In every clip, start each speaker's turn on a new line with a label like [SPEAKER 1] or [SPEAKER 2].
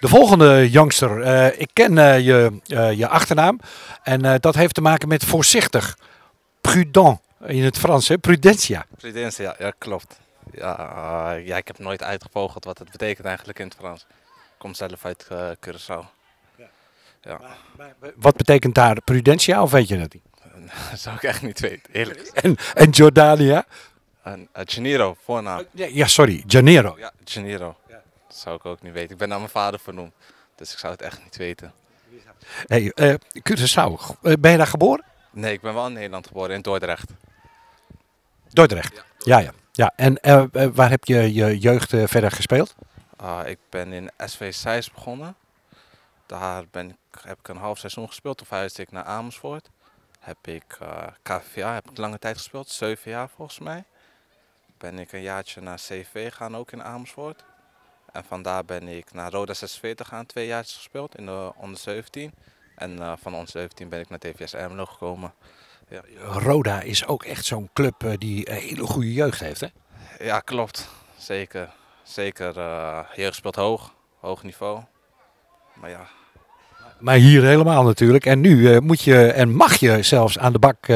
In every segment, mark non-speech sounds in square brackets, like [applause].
[SPEAKER 1] De volgende jongster. Eh, ik ken eh, je, eh, je achternaam. En dat heeft te maken met voorzichtig. Prudent in het Frans, hè? Prudentia.
[SPEAKER 2] Prudentia, ja, klopt. Ja, ja, ik heb nooit uitgevogeld wat het betekent eigenlijk in het Frans. Ik kom zelf uit Curaçao. Ja. ja. Maar, wat
[SPEAKER 1] betekent daar Prudentia of weet je dat niet?
[SPEAKER 2] [laughs] dat zou ik echt niet weten, eerlijk.
[SPEAKER 1] En, en Jordania?
[SPEAKER 2] En, Janeiro, voornaam.
[SPEAKER 1] ja, sorry, Janeiro.
[SPEAKER 2] Ja, Janeiro. Dat zou ik ook niet weten. Ik ben naar mijn vader vernoemd, dus ik zou het echt niet weten.
[SPEAKER 1] Hey, uh, Curaçao, eh, ben je daar geboren? Nee,
[SPEAKER 2] ik ben wel in Nederland geboren, in Dordrecht.
[SPEAKER 1] Dordrecht, ja. ja, ja. En eh, waar heb je je jeugd verder gespeeld?
[SPEAKER 2] Ah, ik ben in SV Seis begonnen. Daar ben ik, heb ik een half seizoen gespeeld. Toen verhuisde ik naar Amersfoort. Heb ik KVA, heb ik lange tijd gespeeld, zeven jaar volgens mij. Ben ik een jaartje naar CV gegaan, ook in Amersfoort. En vandaar ben ik naar Roda 46 gaan, twee jaar gespeeld in de onder 17. En uh, van onder 17 ben ik naar TVS Ermelo gekomen.
[SPEAKER 1] Ja. Roda is ook echt zo'n club eh, die een hele goede jeugd heeft, hè?
[SPEAKER 2] Ja, klopt. Zeker. Zeker. Uh, eh, jeugd speelt hoog. Hoog niveau. Maar ja.
[SPEAKER 1] Maar hier helemaal natuurlijk. En nu moet je en mag je zelfs aan de bak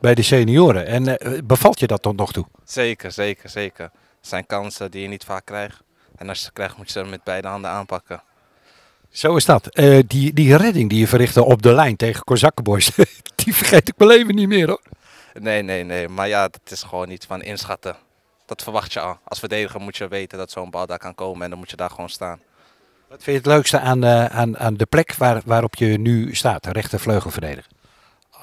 [SPEAKER 1] bij de senioren. En bevalt je dat tot nog toe?
[SPEAKER 2] Zeker, zeker, zeker. Het zijn kansen die je niet vaak krijgt. En als je ze krijgt, moet je ze met beide handen aanpakken.
[SPEAKER 1] Zo is dat. Eh, die, die redding die je verrichtte op de lijn tegen Kozakkenboys, [laughs] die vergeet ik mijn leven niet meer hoor.
[SPEAKER 2] Nee, nee, nee. Maar ja, het is gewoon iets van inschatten. Dat verwacht je al. Als verdediger moet je weten dat zo'n bal daar kan komen en dan moet je daar gewoon staan.
[SPEAKER 1] Wat vind je het leukste aan, uh, aan, aan de plek waar, waarop je nu staat, rechtervleugelverdediger?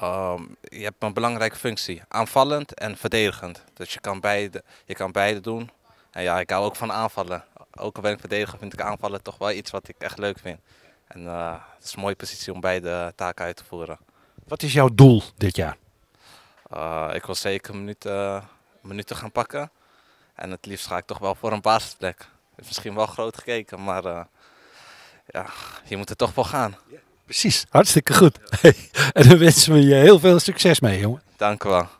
[SPEAKER 2] Um, ehm, je hebt een belangrijke functie, aanvallend en verdedigend. Dus je kan beide, je kan beide doen. En ja, ik hou ook van aanvallen ook al ben ik verdediger, vind ik aanvallen toch wel iets wat ik echt leuk vind. En eh, het is een mooie positie om beide taken uit te voeren.
[SPEAKER 1] Wat is jouw doel dit jaar?
[SPEAKER 2] Eh, ik wil zeker minuten, minuten gaan pakken. En het liefst ga ik toch wel voor een basisplek. Is misschien wel groot gekeken, maar eh, ja, je moet er toch wel gaan.
[SPEAKER 1] Precies, hartstikke goed. [laughs] en dan wensen we je heel veel succes mee, jongen.
[SPEAKER 2] Dank u wel.